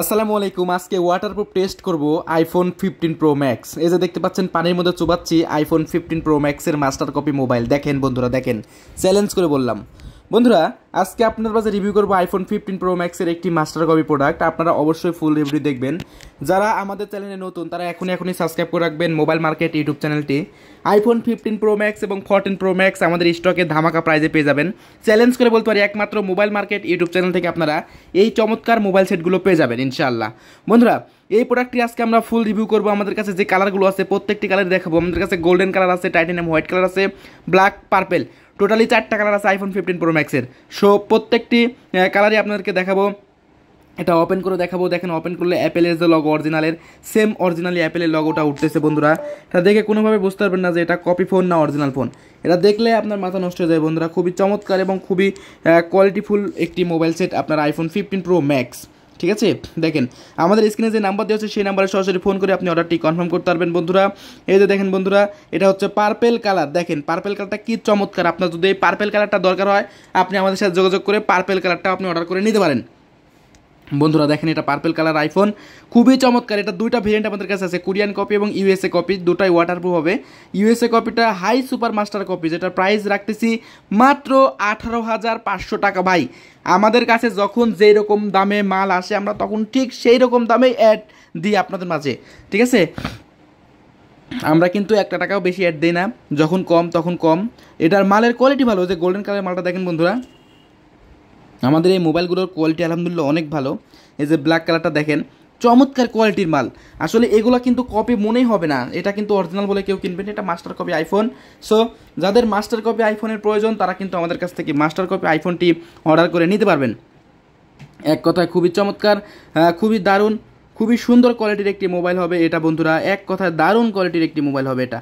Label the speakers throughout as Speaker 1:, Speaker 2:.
Speaker 1: আসসালামু আলাইকুম আজকে ওয়াটারপ্রুফ টেস্ট করব আইফোন ফিফটিন প্রো ম্যাক্স এই যে দেখতে পাচ্ছেন পানির মধ্যে চুবাচ্ছি আইফোন ফিফটিন প্রো ম্যাক্সের মাস্টার কপি মোবাইল দেখেন বন্ধুরা দেখেন চ্যালেঞ্জ করে বললাম বন্ধুরা আজকে আপনার কাছে রিভিউ করবো আইফোন ফিফটিন প্রো ম্যাক্সের একটি মাস্টার কপি প্রোডাক্ট আপনারা অবশ্যই ফুল রিভিউ দেখবেন যারা আমাদের চ্যানেলে নতুন তারা এখনই এখনই সাবস্ক্রাইব করে রাখবেন মোবাইল মার্কেট ইউটিউব চ্যানেলটি আইফোন ফিফটিন প্রো ম্যাক্স এবং ফোরটিন প্রো ম্যাক্স আমাদের স্টকে ধামাকা প্রাইজে পেয়ে যাবেন চ্যালেঞ্জ করে বলতে পারি একমাত্র মোবাইল মার্কেট ইউটিউব চ্যানেল থেকে আপনারা এই চমৎকার মোবাইল সেটগুলো পেয়ে যাবেন ইনশাআল্লাহ বন্ধুরা এই প্রোডাক্টটি আজকে আমরা ফুল রিভিউ করবো আমাদের কাছে যে কালারগুলো আছে প্রত্যেকটি কালার দেখাবো আমাদের কাছে গোল্ডেন কালার আছে টাইটানিয়াম হোয়াইট কালার আছে ব্ল্যাক পার্পেল টোটালি চারটা কালার আছে আইফোন ফিফটিন প্রো ম্যাক্সের সো প্রত্যেকটি কালারই আপনাদেরকে দেখাবো এটা ওপেন করে দেখাবো দেখেন ওপেন করলে অ্যাপেলের যে লগো অরিজিনালের সেম অরিজিনালি অ্যাপেলের লগোটা উঠতেছে বন্ধুরা এটা দেখে কোনোভাবে বুঝতে পারবেন না যে এটা কপি ফোন না অরিজিনাল ফোন এটা দেখলে আপনার মাথা নষ্ট হয়ে যায় বন্ধুরা খুবই চমৎকার এবং খুবই কোয়ালিটিফুল একটি মোবাইল সেট আপনার আইফোন ফিফটিন প্রো ম্যাক্স ঠিক আছে দেখেন আমাদের স্ক্রিনে যে নাম্বার দেওয়া আছে সেই নাম্বারে সরাসরি ফোন করে আপনি অর্ডারটি কনফার্ম করতে পারবেন বন্ধুরা এই যে দেখেন বন্ধুরা এটা হচ্ছে পার্পেল কালার দেখেন পার্পেল কালারটা কী চমৎকার আপনার যদি এই পার্পেল কালারটা দরকার হয় আপনি আমাদের সাথে যোগাযোগ করে পার্পেল কালারটা আপনি অর্ডার করে নিতে পারেন বন্ধুরা দেখেন এটা পার্পেল কালার আইফোন খুবই চমৎকার এটা দুইটা ভেরিয়েন্ট আমাদের কাছে আছে কোরিয়ান কপি এবং ইউএসএ কপি দুটাই ওয়াটারপ্রুফ হবে ইউএসএ কপিটা হাই সুপার মাস্টার কপি যেটা প্রাইস রাখতেছি মাত্র আঠারো হাজার পাঁচশো টাকা ভাই আমাদের কাছে যখন যেই রকম দামে মাল আসে আমরা তখন ঠিক সেই রকম দামে অ্যাড দিই আপনাদের মাঝে ঠিক আছে আমরা কিন্তু একটা টাকাও বেশি অ্যাড দিই না যখন কম তখন কম এটার মালের কোয়ালিটি ভালো যে গোল্ডেন কালারের মালটা দেখেন বন্ধুরা আমাদের এই মোবাইলগুলোর কোয়ালিটি আলহামদুলিল্লাহ অনেক ভালো এই যে ব্ল্যাক কালারটা দেখেন চমৎকার কোয়ালিটির মাল আসলে এগুলো কিন্তু কপি মনেই হবে না এটা কিন্তু অরিজিনাল বলে কেউ কিনবেন এটা মাস্টার কপি আইফোন সো যাদের মাস্টার কপি আইফোনের প্রয়োজন তারা কিন্তু আমাদের কাছ থেকে মাস্টার কপি আইফোনটি অর্ডার করে নিতে পারবেন এক কথায় খুবই চমৎকার খুবই দারুণ খুবই সুন্দর কোয়ালিটির একটি মোবাইল হবে এটা বন্ধুরা এক কথায় দারুণ কোয়ালিটির একটি মোবাইল হবে এটা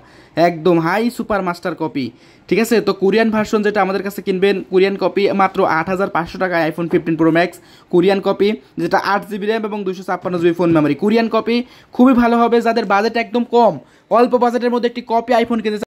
Speaker 1: একদম হাই সুপার মাস্টার কপি ঠিক আছে তো কোরিয়ান ভার্সন যেটা আমাদের কাছে কিনবেন কোরিয়ান কপি মাত্র আট হাজার পাঁচশো টাকায় iPhone fifteen Pro Max Korean copy যেটা আট জিবি র্যাম এবং দুশো ছাপ্পান্ন GB phone memory Korean copy খুবই ভালো হবে যাদের বাজেট একদম কম অল্প বাজেটের মধ্যে একটি কপি আইফোন কিনতে